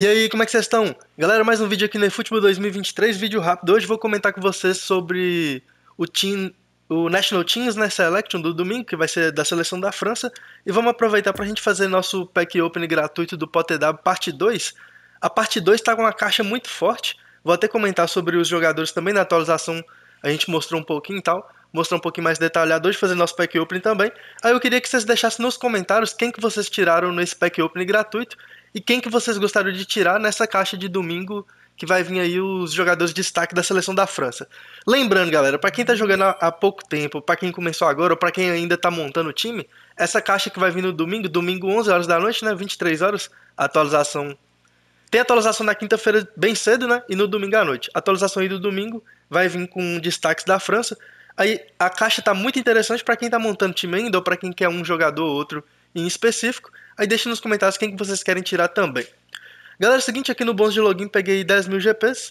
E aí, como é que vocês estão? Galera, mais um vídeo aqui no Futebol 2023, vídeo rápido. Hoje vou comentar com vocês sobre o team, o National Teams né, Selection do domingo, que vai ser da seleção da França, e vamos aproveitar para a gente fazer nosso pack open gratuito do PoteW parte 2. A parte 2 está com uma caixa muito forte. Vou até comentar sobre os jogadores também na atualização. A gente mostrou um pouquinho e tal, mostrou um pouquinho mais detalhado hoje, fazer nosso pack open também. Aí eu queria que vocês deixassem nos comentários quem que vocês tiraram nesse pack open gratuito e quem que vocês gostariam de tirar nessa caixa de domingo que vai vir aí os jogadores de destaque da seleção da França? Lembrando, galera, para quem tá jogando há pouco tempo, para quem começou agora ou para quem ainda tá montando o time, essa caixa que vai vir no domingo, domingo 11 horas da noite, né, 23 horas, atualização tem atualização na quinta-feira bem cedo, né? E no domingo à noite. atualização aí do domingo vai vir com destaques da França. Aí a caixa tá muito interessante para quem tá montando time ainda ou para quem quer um jogador ou outro em específico. Aí deixa nos comentários quem que vocês querem tirar também. Galera, é seguinte, aqui no bônus de login peguei 10 mil GPs.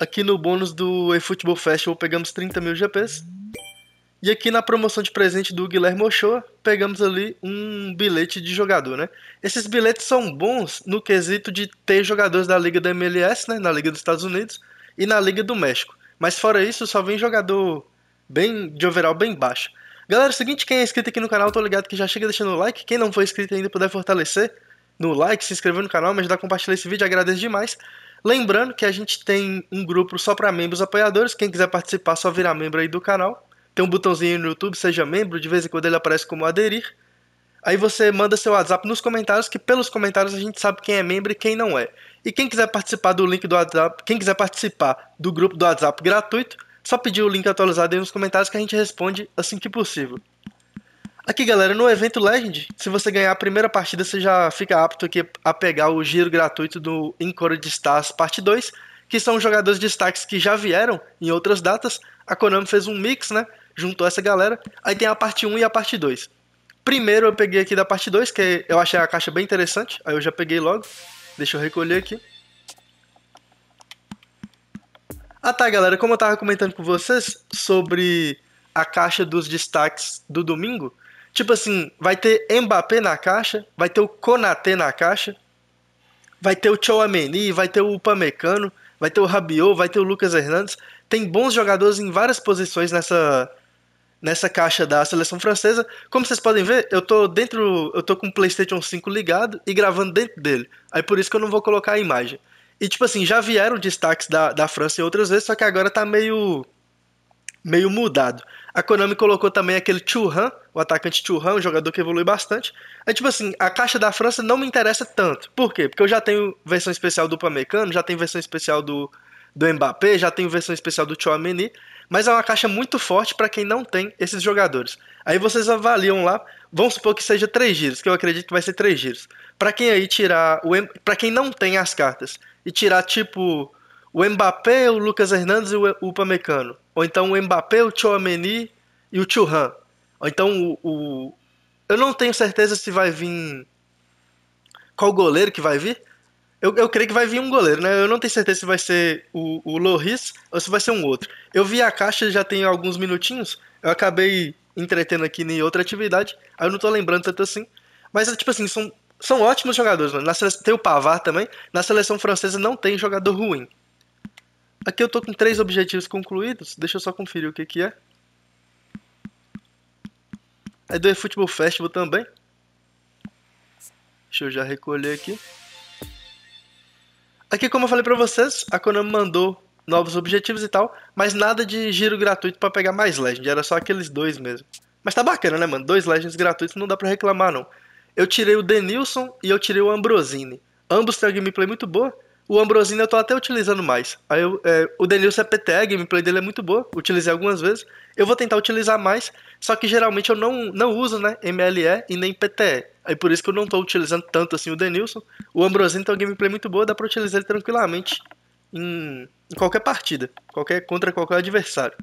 Aqui no bônus do eFootball Festival pegamos 30 mil GPs. E aqui na promoção de presente do Guilherme Ochoa, pegamos ali um bilhete de jogador, né? Esses bilhetes são bons no quesito de ter jogadores da Liga da MLS, né? Na Liga dos Estados Unidos e na Liga do México. Mas fora isso, só vem jogador bem de overall bem baixo. Galera, é o seguinte, quem é inscrito aqui no canal, tô ligado que já chega deixando o like. Quem não for inscrito ainda puder fortalecer no like, se inscrever no canal, me ajudar a compartilhar esse vídeo, agradeço demais. Lembrando que a gente tem um grupo só para membros apoiadores, quem quiser participar só virar membro aí do canal. Tem um botãozinho no YouTube, seja membro, de vez em quando ele aparece como aderir. Aí você manda seu WhatsApp nos comentários, que pelos comentários a gente sabe quem é membro e quem não é. E quem quiser participar do link do WhatsApp, quem quiser participar do grupo do WhatsApp gratuito, só pedir o link atualizado aí nos comentários que a gente responde assim que possível. Aqui, galera, no evento Legend, se você ganhar a primeira partida, você já fica apto aqui a pegar o giro gratuito do de Stars Parte 2, que são jogadores de destaques que já vieram em outras datas. A Konami fez um mix, né? Juntou essa galera. Aí tem a parte 1 e a parte 2. Primeiro eu peguei aqui da parte 2, que eu achei a caixa bem interessante, aí eu já peguei logo. Deixa eu recolher aqui. Ah tá, galera, como eu tava comentando com vocês sobre a caixa dos destaques do domingo, tipo assim, vai ter Mbappé na caixa, vai ter o Konaté na caixa, vai ter o Chouameni, vai ter o Upamecano, vai ter o Rabiot, vai ter o Lucas Hernandes. Tem bons jogadores em várias posições nessa nessa caixa da seleção francesa. Como vocês podem ver, eu tô dentro, eu tô com o PlayStation 5 ligado e gravando dentro dele. Aí por isso que eu não vou colocar a imagem. E, tipo assim, já vieram destaques da, da França em outras vezes, só que agora tá meio. meio mudado. A Konami colocou também aquele Churran, o atacante Churran, um jogador que evolui bastante. Aí, tipo assim, a caixa da França não me interessa tanto. Por quê? Porque eu já tenho versão especial do Pamecano, já tenho versão especial do, do Mbappé, já tenho versão especial do Chouameni, mas é uma caixa muito forte para quem não tem esses jogadores. Aí vocês avaliam lá, vamos supor que seja 3 giros, que eu acredito que vai ser 3 giros para quem aí tirar o para quem não tem as cartas e tirar tipo o Mbappé, o Lucas Hernandes e o Upamecano, ou então o Mbappé, o Chouameni e o Churran. Ou então o, o eu não tenho certeza se vai vir qual goleiro que vai vir. Eu, eu creio que vai vir um goleiro, né? Eu não tenho certeza se vai ser o, o Loris ou se vai ser um outro. Eu vi a caixa já tem alguns minutinhos. Eu acabei entretendo aqui em outra atividade. Aí eu não tô lembrando tanto assim. Mas, tipo assim, são são ótimos jogadores, mano. Na seleção, tem o Pavar também. Na seleção francesa não tem jogador ruim. Aqui eu tô com três objetivos concluídos. Deixa eu só conferir o que que é. É do eFootball Festival também. Deixa eu já recolher aqui. Aqui, como eu falei pra vocês, a Konami mandou novos objetivos e tal, mas nada de giro gratuito para pegar mais Legend, era só aqueles dois mesmo. Mas tá bacana, né, mano? Dois Legends gratuitos não dá pra reclamar, não. Eu tirei o Denilson e eu tirei o Ambrosini. Ambos têm uma gameplay muito boa. O Ambrosini eu tô até utilizando mais. Aí eu, é, o Denilson é PT, a gameplay dele é muito boa. Utilizei algumas vezes. Eu vou tentar utilizar mais, só que geralmente eu não, não uso, né? MLE e nem PTE. Aí por isso que eu não tô utilizando tanto assim o Denilson. O Ambrosini tem uma gameplay muito boa, dá pra utilizar ele tranquilamente em, em qualquer partida. Qualquer, contra qualquer adversário.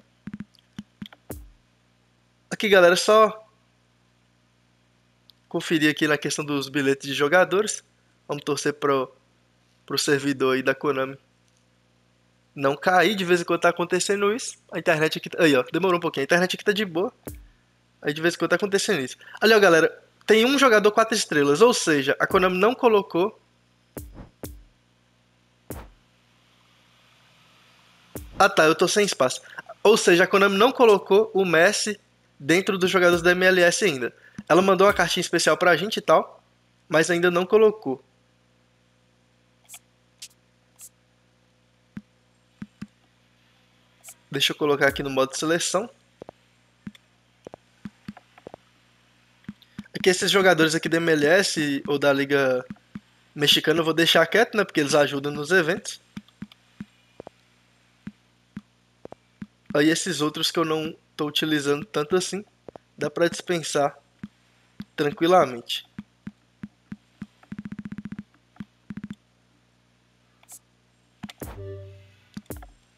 Aqui, galera, só conferir aqui na questão dos bilhetes de jogadores. Vamos torcer pro, pro servidor aí da Konami não cair. De vez em quando tá acontecendo isso. A internet aqui. Tá, aí, ó, demorou um pouquinho. A internet aqui tá de boa. Aí de vez em quando tá acontecendo isso. Ali, ó, galera. Tem um jogador quatro estrelas. Ou seja, a Konami não colocou. Ah tá, eu tô sem espaço. Ou seja, a Konami não colocou o Messi dentro dos jogadores da MLS ainda. Ela mandou uma cartinha especial pra gente e tal, mas ainda não colocou. Deixa eu colocar aqui no modo seleção. Aqui esses jogadores aqui da MLS ou da Liga Mexicana eu vou deixar quieto, né? Porque eles ajudam nos eventos. Aí esses outros que eu não tô utilizando tanto assim, dá para dispensar tranquilamente.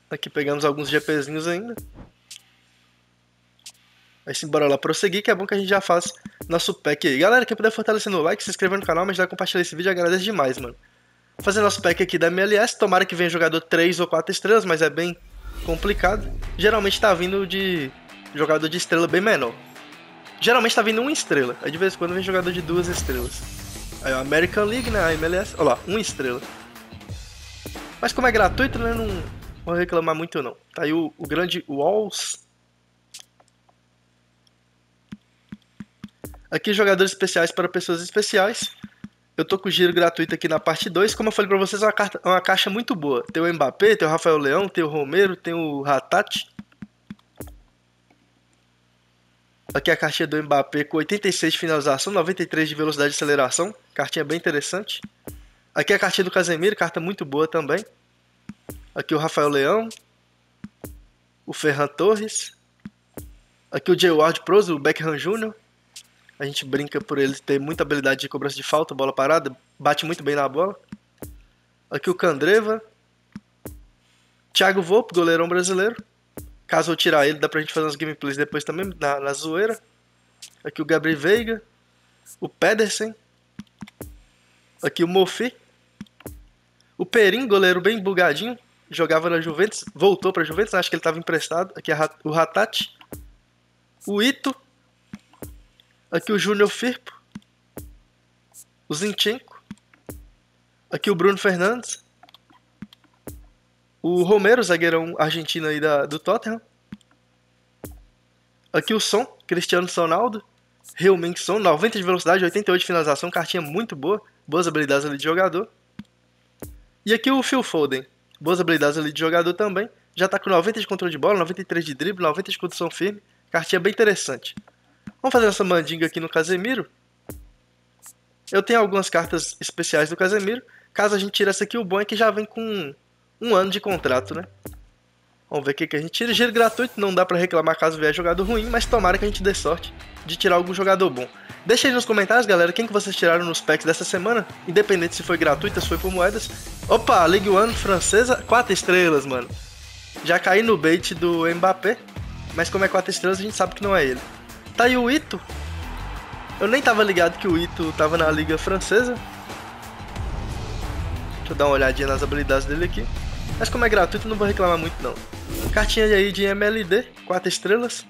Tá aqui pegamos alguns GPzinhos ainda. Mas bora lá prosseguir, que é bom que a gente já faz nosso pack aí. Galera, quem puder fortalecer no like, se inscrever no canal, mas já compartilhar esse vídeo, agradeço demais, mano. Fazer nosso pack aqui da MLS, tomara que venha jogador 3 ou 4 estrelas, mas é bem complicado. Geralmente tá vindo de jogador de estrela bem menor. Geralmente tá vindo uma estrela. Aí de vez em quando vem jogador de duas estrelas. Aí o American League na A MLS, olha lá, uma estrela. Mas como é gratuito, né, não vou reclamar muito não. Tá aí o, o grande Walls. Aqui jogadores especiais para pessoas especiais. Eu tô com o giro gratuito aqui na parte 2. Como eu falei pra vocês, é uma, carta, é uma caixa muito boa. Tem o Mbappé, tem o Rafael Leão, tem o Romero, tem o Ratati. Aqui é a cartinha do Mbappé com 86 de finalização, 93 de velocidade de aceleração. Cartinha bem interessante. Aqui é a cartinha do Casemiro, carta muito boa também. Aqui o Rafael Leão. O Ferran Torres. Aqui o Jay Ward Prose, o Beckham Jr. A gente brinca por ele ter muita habilidade de cobrança de falta, bola parada, bate muito bem na bola. Aqui o Candreva. Thiago Volpe, goleirão brasileiro. Caso eu tirar ele, dá pra gente fazer umas gameplays depois também, na, na zoeira. Aqui o Gabriel Veiga. O Pedersen. Aqui o Mofi. O Perim, goleiro bem bugadinho. Jogava na Juventus. Voltou pra Juventus, acho que ele tava emprestado. Aqui o Ratati. O Ito. Aqui o Júnior Firpo. O Zinchenko. Aqui o Bruno Fernandes. O Romero, zagueirão argentino aí da, do Tottenham. Aqui o Som, Cristiano Ronaldo Realmente Som, 90 de velocidade, 88 de finalização, cartinha muito boa. Boas habilidades ali de jogador. E aqui o Phil Foden. Boas habilidades ali de jogador também. Já tá com 90 de controle de bola, 93 de drible, 90 de condução firme. Cartinha bem interessante. Vamos fazer essa mandinga aqui no Casemiro. Eu tenho algumas cartas especiais do Casemiro. Caso a gente tire essa aqui, o bom é que já vem com um ano de contrato, né? Vamos ver o que, a gente tira. Giro gratuito, não dá para reclamar caso vier jogador ruim, mas tomara que a gente dê sorte de tirar algum jogador bom. Deixa aí nos comentários, galera, quem que vocês tiraram nos packs dessa semana, independente se foi gratuita, se foi por moedas. Opa, Ligue 1 francesa, 4 estrelas, mano. Já caí no bait do Mbappé, mas como é 4 estrelas, a gente sabe que não é ele. Tá aí o Ito. Eu nem tava ligado que o Ito tava na liga francesa. Deixa eu dar uma olhadinha nas habilidades dele aqui. Mas como é gratuito, não vou reclamar muito não. Cartinha aí de MLD, 4 estrelas.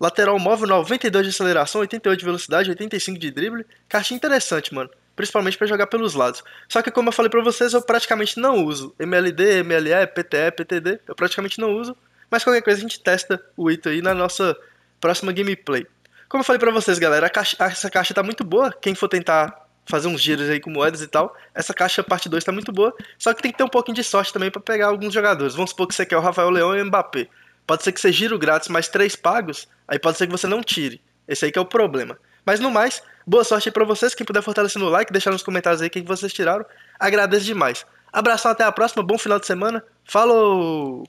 Lateral móvel, 92 de aceleração, 88 de velocidade, 85 de drible. Cartinha interessante, mano. Principalmente para jogar pelos lados. Só que como eu falei pra vocês, eu praticamente não uso. MLD, MLE, PTE, PTD, eu praticamente não uso. Mas qualquer coisa a gente testa o Ito aí na nossa próxima gameplay. Como eu falei pra vocês, galera, caixa, essa caixa tá muito boa. Quem for tentar fazer uns giros aí com moedas e tal. Essa caixa parte 2 tá muito boa, só que tem que ter um pouquinho de sorte também para pegar alguns jogadores. Vamos supor que você quer o Rafael Leão e o Mbappé. Pode ser que você giro grátis mais três pagos, aí pode ser que você não tire. Esse aí que é o problema. Mas no mais, boa sorte aí pra vocês. Quem puder fortalecer no like, deixar nos comentários aí quem vocês tiraram. Agradeço demais. Abração, até a próxima. Bom final de semana. Falou!